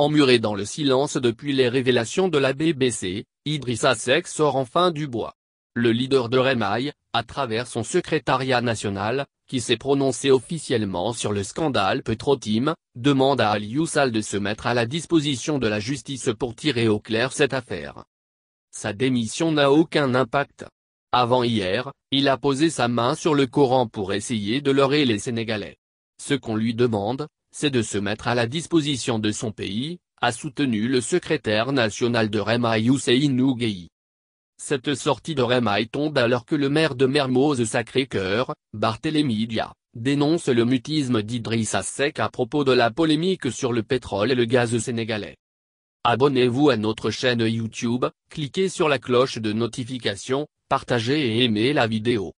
Emmuré dans le silence depuis les révélations de la BBC, Idrissa Seck sort enfin du bois. Le leader de rémaï à travers son secrétariat national, qui s'est prononcé officiellement sur le scandale Petrotim, demande à Alioussal de se mettre à la disposition de la justice pour tirer au clair cette affaire. Sa démission n'a aucun impact. Avant hier, il a posé sa main sur le Coran pour essayer de leurrer les Sénégalais. Ce qu'on lui demande, c'est de se mettre à la disposition de son pays, a soutenu le secrétaire national de Remaï Hussein Nougei. Cette sortie de Remaï tombe alors que le maire de Mermoz Sacré-Cœur, Barthélémy Dia, dénonce le mutisme d'Idrissa Assek à propos de la polémique sur le pétrole et le gaz sénégalais. Abonnez-vous à notre chaîne YouTube, cliquez sur la cloche de notification, partagez et aimez la vidéo.